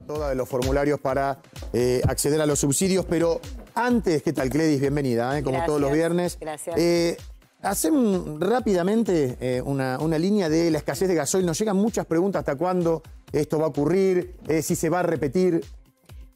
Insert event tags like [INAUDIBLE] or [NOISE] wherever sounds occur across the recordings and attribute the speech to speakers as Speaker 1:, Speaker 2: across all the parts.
Speaker 1: toda de los formularios para eh, acceder a los subsidios, pero antes, ¿qué tal, Cledis? Bienvenida, ¿eh? como todos los viernes. Gracias. Eh, hacen rápidamente una, línea de la escasez de gasoil. Nos llegan muchas preguntas hasta cuándo esto va a ocurrir, si se va a repetir.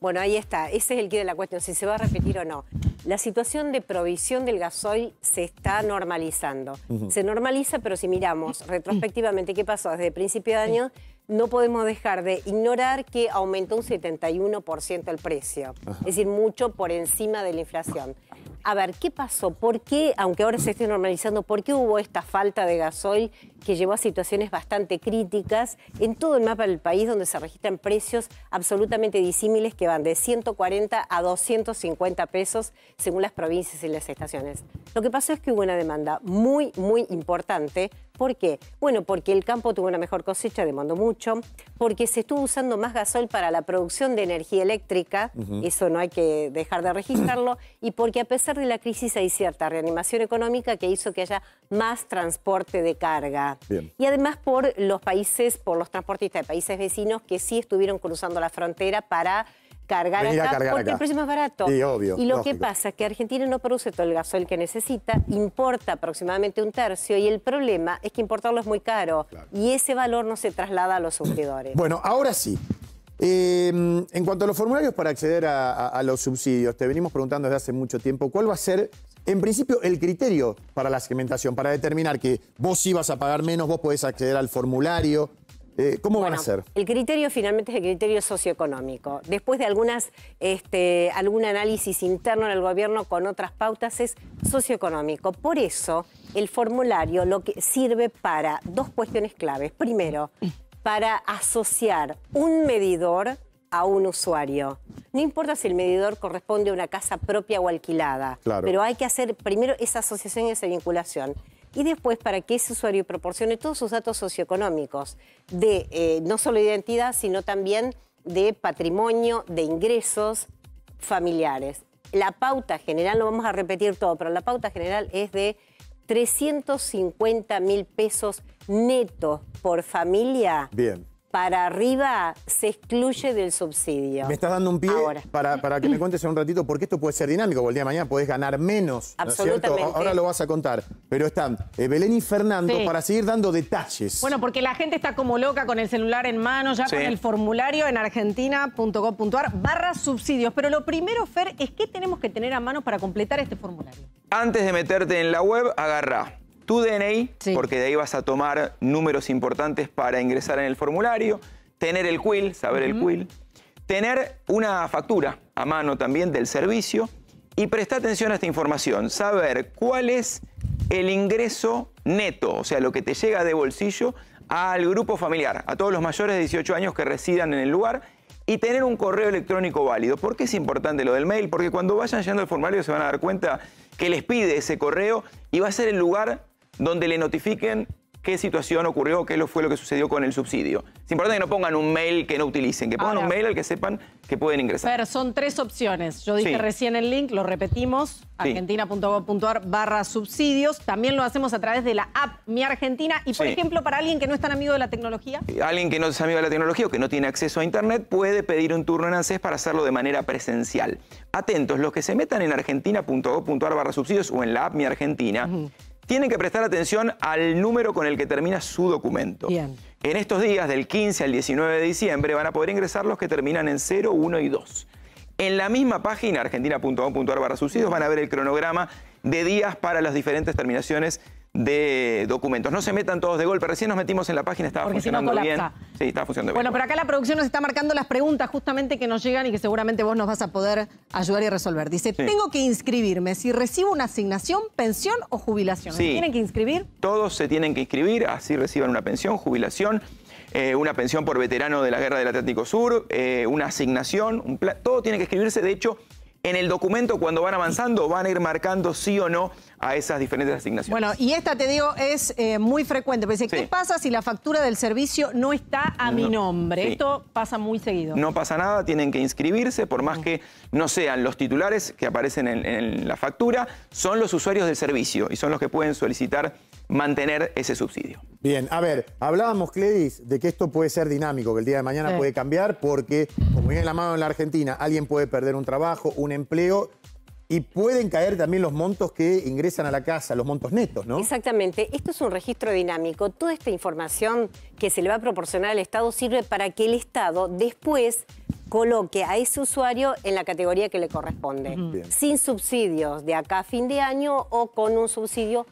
Speaker 2: Bueno, ahí está. Ese es el quid de la cuestión, si se va a repetir o no. La situación de provisión del gasoil se está normalizando. Se normaliza, pero si miramos [CLEARS THROAT] retrospectivamente qué pasó desde el principio de año, no podemos dejar de ignorar que aumentó un 71% el precio, es decir, mucho por encima de la inflación. A ver, ¿qué pasó? ¿Por qué, aunque ahora se esté normalizando, por qué hubo esta falta de gasoil que llevó a situaciones bastante críticas en todo el mapa del país, donde se registran precios absolutamente disímiles que van de 140 a 250 pesos según las provincias y las estaciones. Lo que pasó es que hubo una demanda muy, muy importante. ¿Por qué? Bueno, porque el campo tuvo una mejor cosecha, demandó mucho, porque se estuvo usando más gasol para la producción de energía eléctrica, eso no hay que dejar de registrarlo, y porque a pesar de la crisis hay cierta reanimación económica que hizo que haya más transporte de carga. Y además por los países, por los transportistas de países vecinos que sí estuvieron cruzando la frontera para cargar acá, porque el precio es más barato. y lo que pasa es que Argentina no produce todo el gasoil que necesita, importa aproximadamente un tercio y el problema es que importarlo es muy caro y ese valor no se traslada a los sufridores.
Speaker 1: Bueno, ahora sí. Eh, en cuanto a los formularios para acceder a los subsidios, te venimos preguntando desde hace mucho tiempo, ¿cuál va a ser en principio, el criterio para la segmentación, para determinar que vos ibas a pagar menos, vos podés acceder al formulario, eh, ¿Cómo van a ser?
Speaker 2: El criterio finalmente es el criterio socioeconómico. Después de algunas, este, algún análisis interno en el gobierno con otras pautas es socioeconómico. Por eso el formulario lo que sirve para dos cuestiones claves. Primero, para asociar un medidor a un usuario. No importa si el medidor corresponde a una casa propia o alquilada, pero hay que hacer primero esa asociación y esa vinculación. Y después para que ese usuario proporcione todos sus datos socioeconómicos, de eh, no solo identidad, sino también de patrimonio, de ingresos familiares. La pauta general, no vamos a repetir todo, pero la pauta general es de 350 mil pesos netos por familia. Bien para arriba se excluye del subsidio. Me estás
Speaker 1: dando un pie Para, para, que me cuentes en un ratito porque esto puede ser dinámico, porque el día de mañana podés ganar menos. Absolutamente. Ahora lo vas a contar. Pero están eh, Belén y Fernando para seguir dando detalles. Bueno,
Speaker 3: porque la gente está como loca con el celular en mano, ya con el formulario en argentina.gov.ar barra subsidios. Pero lo primero, Fer, es qué tenemos que tener a mano para completar este formulario.
Speaker 4: Antes de meterte en la web, agarra tu DNI, porque de ahí vas a tomar números importantes para ingresar en el formulario, tener el quill, saber el quill, tener una factura a mano también del servicio y prestar atención a esta información, saber cuál es el ingreso neto, o sea, lo que te llega de bolsillo al grupo familiar, a todos los mayores de 18 años que residan en el lugar y tener un correo electrónico válido. ¿Por qué es importante lo del mail? Porque cuando vayan llenando el formulario se van a dar cuenta que les pide ese correo y va a ser el lugar donde le notifiquen qué situación ocurrió, qué fue lo que sucedió con el subsidio. Es importante que no pongan un mail que no utilicen, que pongan un mail al que sepan que pueden ingresar.
Speaker 3: ver, son tres opciones. Yo dije recién el link, lo repetimos, argentina.gov.ar barra subsidios. También lo hacemos a través de la app Mi Argentina. Y, por ejemplo, para alguien que no es tan amigo de la tecnología.
Speaker 4: Eh, alguien que no es amigo de la tecnología o que no tiene acceso a Internet puede pedir un turno en ANSES para hacerlo de manera presencial. Atentos, los que se metan en argentina.gov.ar barra subsidios o en la app Mi Argentina, tienen que prestar atención al número con el que termina su documento. En estos días, del 15 al 19 de diciembre, van a poder ingresar los que terminan en 0, 1 y 2. En la misma página, argentina.com.ar barra subsidios, van a ver el cronograma de días para las diferentes terminaciones de documentos. No se metan todos de golpe. Recién nos metimos en la página, estaba funcionando bien. Sí, estaba funcionando bien. Bueno,
Speaker 3: pero acá la producción nos está marcando las preguntas justamente que nos llegan y que seguramente vos nos vas a poder ayudar y resolver. Dice, tengo que inscribirme si recibo una asignación, pensión o jubilación. tienen que inscribir?
Speaker 4: Todos se tienen que inscribir, así reciban una pensión, jubilación. Eh, una pensión por veterano de la Guerra del Atlántico Sur, eh, una asignación, un todo tiene que escribirse. De hecho, en el documento cuando van avanzando van a ir marcando sí o no a esas diferentes asignaciones. Bueno,
Speaker 3: y esta te digo es eh, muy frecuente. Pensé, ¿qué pasa si la factura del servicio no está a mi nombre? Esto pasa muy seguido. No
Speaker 4: pasa nada, tienen que inscribirse, por más mm. que no sean los titulares que aparecen en la factura, son los usuarios del servicio y son los que pueden solicitar mantener ese subsidio.
Speaker 1: Bien, a ver, hablábamos, Clévis, de que esto puede ser dinámico, que el día de mañana puede cambiar, porque, como viene la mano en la Argentina, alguien puede perder un trabajo, un empleo, y pueden caer también los montos que ingresan a la casa, los montos netos, ¿no?
Speaker 2: Exactamente. Esto es un registro dinámico. Toda esta información que se le va a proporcionar al Estado sirve para que el Estado después coloque a ese usuario en la categoría que le corresponde, sin subsidios de acá a fin de año o con un subsidio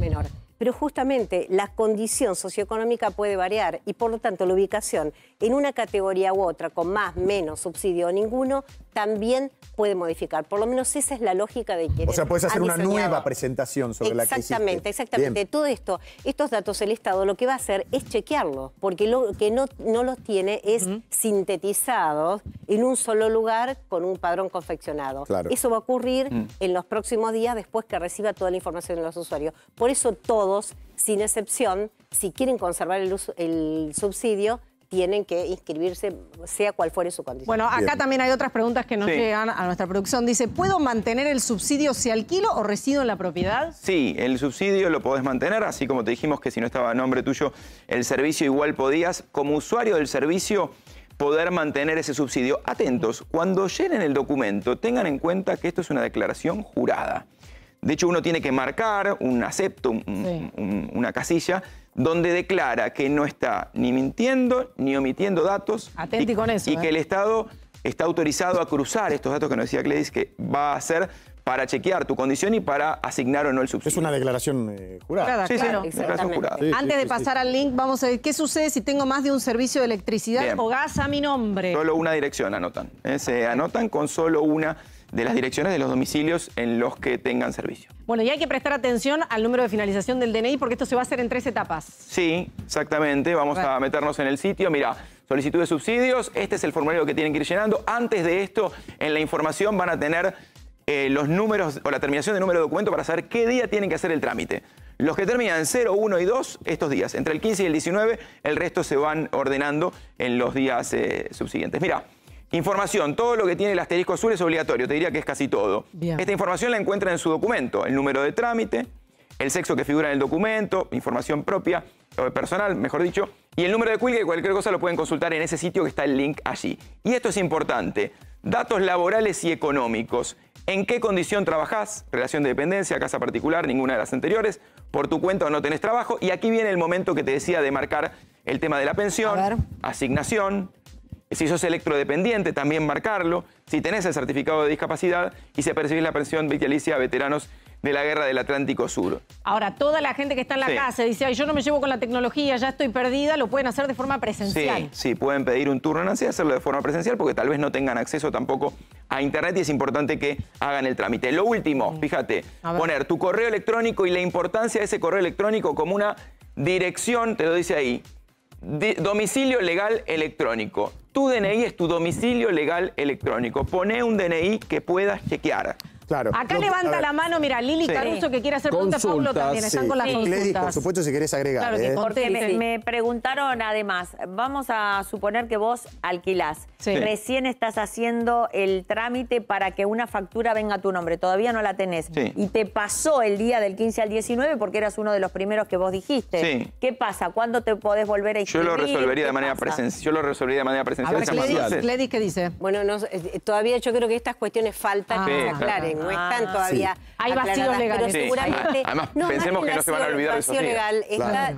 Speaker 2: menor. Pero justamente la condición socioeconómica puede variar y por lo tanto la ubicación en una categoría u otra con más, menos subsidio o ninguno también puede modificar. Por lo menos esa es la lógica de que... O sea, puedes hacer una nueva
Speaker 1: presentación sobre la que Exactamente, exactamente.
Speaker 2: Todo esto, estos datos, el Estado lo que va a hacer es chequearlos, porque lo que no, no los tiene es sintetizados en un solo lugar con un padrón confeccionado. Eso va a ocurrir mm. en los próximos días después que reciba toda la información de los usuarios. Por eso todos, sin excepción, si quieren conservar el subsidio, tienen que inscribirse, sea cual fuere su condición.
Speaker 3: Bueno, acá también hay otras preguntas que nos llegan a nuestra producción. Dice, ¿puedo mantener el subsidio si alquilo o resido en la propiedad?
Speaker 4: Sí, el subsidio lo podés mantener, así como te dijimos que si no estaba a nombre tuyo el servicio, igual podías, como usuario del servicio, poder mantener ese subsidio. Atentos, cuando llenen el documento, tengan en cuenta que esto es una declaración jurada. De hecho, uno tiene que marcar un acepto, una casilla, donde declara que no está ni mintiendo ni omitiendo datos. Atenti y, con eso. Y que ¿eh? el Estado está autorizado a cruzar estos datos que nos decía Gladys que va a hacer para chequear tu condición y para asignar o no el subsidio. Es una declaración eh, jurada. Sí, claro, Antes de pasar
Speaker 3: al link, vamos a ver qué sucede si tengo más de un servicio de electricidad o gas a mi nombre. Solo
Speaker 4: una dirección anotan. ¿eh? se anotan con solo una de las direcciones de los domicilios en los que tengan servicio.
Speaker 3: Bueno, y hay que prestar atención al número de finalización del DNI porque esto se va a hacer en tres etapas.
Speaker 4: Sí, exactamente. Vamos a meternos en el sitio. Mira, solicitud de subsidios. Este es el formulario que tienen que ir llenando. Antes de esto, en la información van a tener eh, los números o la terminación de número de documento para saber qué día tienen que hacer el trámite. Los que terminan 0, 1 y 2 estos días, entre el 15 y el 19, el resto se van ordenando en los días eh, subsiguientes. Mira, Información, todo lo que tiene el asterisco azul es obligatorio, te diría que es casi todo. Esta información la encuentra en su documento, el número de trámite, el sexo que figura en el documento, información propia, eh, personal, mejor dicho, y el número de Y cualquier cosa lo pueden consultar en ese sitio que está el link allí. Y esto es importante, datos laborales y económicos. ¿En qué condición trabajás? Relación de dependencia, casa particular, ninguna de las anteriores. Por tu cuenta o no tenés trabajo. Y aquí viene el momento que te decía de marcar el tema de la pensión, asignación, si sos electrodependiente, también marcarlo. Si tenés el certificado de discapacidad y si percibís la pensión vitalicia a veteranos de la guerra del Atlántico Sur.
Speaker 3: Ahora, toda la gente que está en la casa dice, Ay, yo no me llevo con la tecnología, ya estoy perdida, lo pueden hacer de forma presencial.
Speaker 4: Sí, pueden pedir un turno en ANSES y hacerlo de forma presencial porque tal vez no tengan acceso tampoco a Internet y es importante que hagan el trámite. Lo último, fíjate, poner tu correo electrónico y la importancia de ese correo electrónico como una dirección, te lo dice ahí, domicilio legal electrónico. Tu DNI es tu domicilio legal electrónico. Pone un DNI que puedas chequear. Acá levanta la
Speaker 3: mano, mira, Lili
Speaker 1: Caruso que quiere hacer preguntas, Pablo también, están con las sí. consultas. Lili, por supuesto, si querés agregar. Claro Porque ¿eh?
Speaker 2: me, preguntaron además, vamos a suponer que vos alquilás, recién estás haciendo el trámite para que una factura venga a tu nombre, todavía no la tenés, y te pasó el día del 15 al 19 porque eras uno de los primeros que vos dijiste. ¿Qué pasa? ¿Cuándo te podés volver a inscribir? Yo lo resolvería de manera presencial.
Speaker 4: Yo lo resolvería de manera presencial. A ver,
Speaker 2: ¿qué dice? Bueno, eh, todavía yo creo que estas cuestiones faltan ah. que aclaren no están ah, todavía. Hay legales. Pero seguramente, Además, pensemos que no se van a olvidar de eso. legal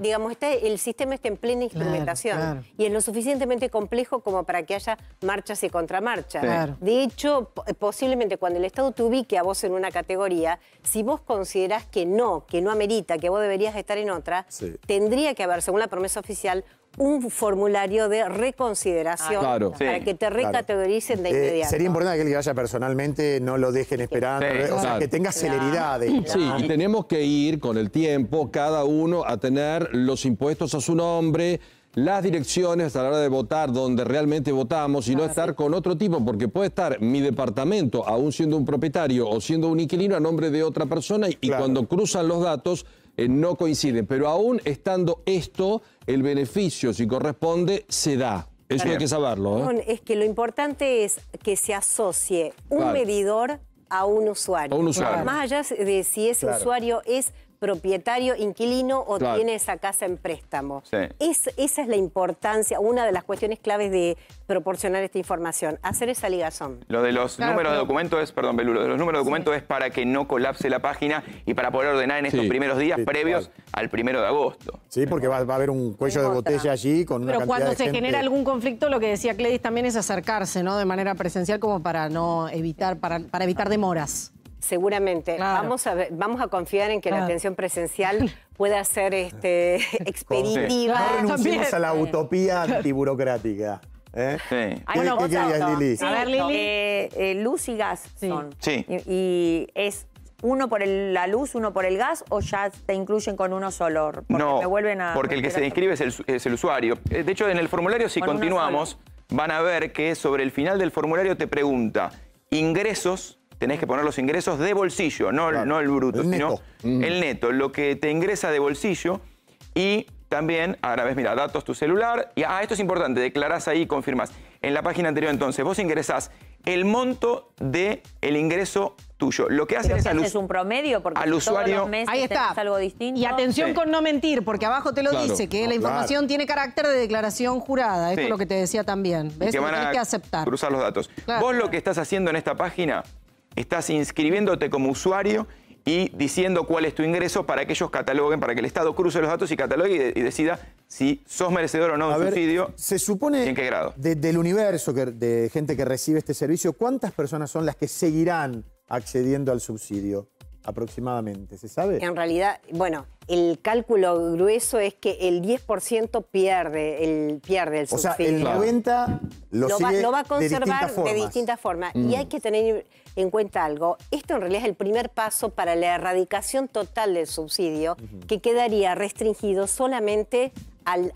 Speaker 2: digamos, el sistema está en plena instrumentación y es lo suficientemente complejo como para que haya marchas y contramarchas. De hecho, eh, posiblemente cuando el Estado te ubique a vos en una categoría, si vos considerás que no, que no amerita, que vos deberías estar en otra, tendría que haber, según la promesa oficial, un formulario de reconsideración ah, para que te recategoricen de eh, inmediato. sería importante
Speaker 1: que el que vaya personalmente no lo dejen esperando, o sea, que tenga celeridad. Sí, y
Speaker 5: tenemos que ir con el tiempo cada uno a tener los impuestos a su nombre, las direcciones a la hora de votar donde realmente votamos y no estar con otro tipo, porque puede estar mi departamento, aún siendo un propietario o siendo un inquilino, a nombre de otra persona y, cuando cruzan los datos eh, no coinciden. Pero aún estando esto, el beneficio, si corresponde, se da. Eso hay que saberlo. ¿eh?
Speaker 2: Es que lo importante es que se asocie un medidor a un usuario. A un usuario. Más allá de si ese usuario es propietario, inquilino o tiene esa casa en préstamo. esa es la importancia, una de las cuestiones claves de proporcionar esta información, hacer esa ligazón.
Speaker 4: Lo de los números de documentos es, perdón, lo de los números de documento es para que no colapse la página y para poder ordenar en estos primeros días previos al primero de agosto. Sí, porque
Speaker 1: va, a haber un cuello de botella allí con una Pero cuando se genera algún
Speaker 3: conflicto, lo que decía Cledis también es acercarse, ¿no? De manera presencial como para no evitar, para evitar demoras seguramente.
Speaker 2: Vamos, a confiar en que la atención presencial [LAUGHS] pueda ser este,
Speaker 1: expeditiva. No renunciemos a la utopía antiburocrática. ¿Eh? Sí. ¿Qué, Lili?
Speaker 2: Eh, eh, luz y gas son. Y, es uno por la luz, uno por el gas, o ya te incluyen con uno solo. no, vuelven a porque el que se inscribe
Speaker 4: es el, usuario. Eh, de hecho, en el formulario, si continuamos, van a ver que sobre el final del formulario te pregunta ingresos tenés que poner los ingresos de bolsillo, no, el bruto, el sino mm. el neto, lo que te ingresa de bolsillo y también, ahora ves, mira, datos tu celular, y ah, esto es importante, declarás ahí, y confirmás. En la página anterior entonces, vos ingresás el monto del el ingreso tuyo. Lo que hacen es al es un promedio porque al usuario,
Speaker 3: ahí está. algo distinto. Y atención con no mentir, porque abajo te lo dice que la información tiene carácter de declaración jurada, esto es lo que te decía también. ¿Ves? que van aceptar.
Speaker 4: cruzar los datos. Vos lo que estás haciendo en esta página estás inscribiéndote como usuario y diciendo cuál es tu ingreso para que ellos cataloguen, para que el Estado cruce los datos y catalogue y, decida si sos merecedor o no de un subsidio. Se supone, ¿en qué grado?
Speaker 1: del universo de gente que recibe este servicio, ¿cuántas personas son las que seguirán accediendo al subsidio? aproximadamente? ¿Se sabe? En
Speaker 2: realidad, bueno, el cálculo grueso es que el 10% pierde el, pierde el subsidio. el 90% lo, va, a conservar de distintas, forma formas. Y mm. hay que tener en cuenta algo. Esto en realidad es el primer paso para la erradicación total del subsidio, que quedaría restringido solamente al,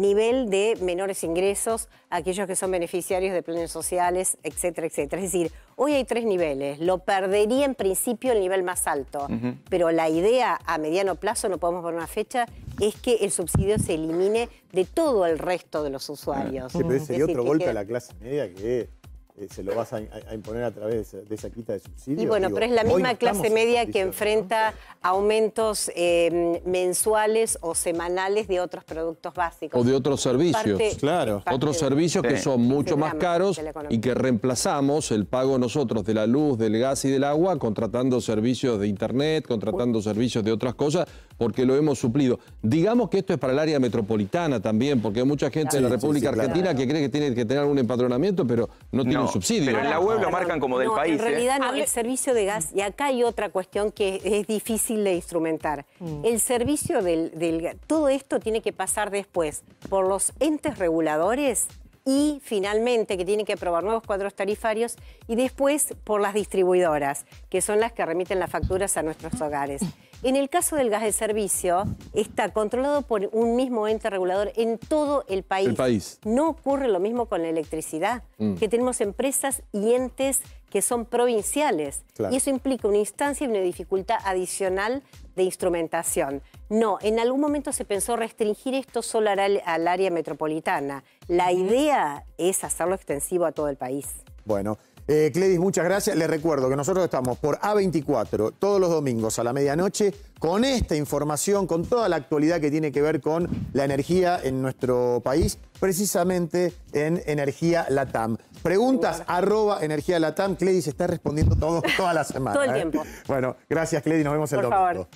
Speaker 2: nivel de menores ingresos, aquellos que son beneficiarios de planes sociales, etcétera, etcétera. Es decir, hoy hay tres niveles. Lo perdería en principio el nivel más alto, pero la idea a mediano plazo, no podemos poner una fecha, es que el subsidio se elimine de todo el resto de los usuarios. otro golpe a la
Speaker 1: clase media que eh, se lo vas a, imponer a través de esa quita de subsidios. Y bueno, pero es la misma clase media que enfrenta
Speaker 2: aumentos em, mensuales o semanales de otros productos básicos. O de otros servicios. claro. Otros servicios
Speaker 5: que son mucho más caros y que reemplazamos el pago nosotros de la luz, del gas y del agua contratando servicios de internet, contratando servicios de otras cosas porque lo hemos suplido. Digamos que esto es para el área metropolitana también, porque hay mucha gente en la República Argentina que cree que tiene que tener algún empadronamiento, pero no, tiene un subsidio. Pero en la web lo marcan como del país. En ¿eh? realidad
Speaker 2: no, ah, el servicio de gas, y acá hay otra cuestión que es difícil de instrumentar. Mm. El servicio del, del... Todo esto tiene que pasar después por los entes reguladores y finalmente que tienen que aprobar nuevos cuadros tarifarios y después por las distribuidoras, que son las que remiten las facturas a nuestros hogares. En el caso del gas de servicio, está controlado por un mismo ente regulador en todo el país. No ocurre lo mismo con la electricidad, mm. que tenemos empresas y entes que son provinciales. Y eso implica una instancia y una dificultad adicional de instrumentación. No, en algún momento se pensó restringir esto solo al, al área metropolitana. La idea es hacerlo extensivo a
Speaker 1: todo el país. Bueno. Eh, muchas gracias. Les recuerdo que nosotros estamos por A24 todos los domingos a la medianoche con esta información, con toda la actualidad que tiene que ver con la energía en nuestro país, precisamente en Energía Latam. Preguntas arroba Energía Latam. Cledis está respondiendo todos toda la [LAUGHS] semana. Todo el ¿eh? tiempo. Bueno, gracias Cledis, nos vemos el domingo.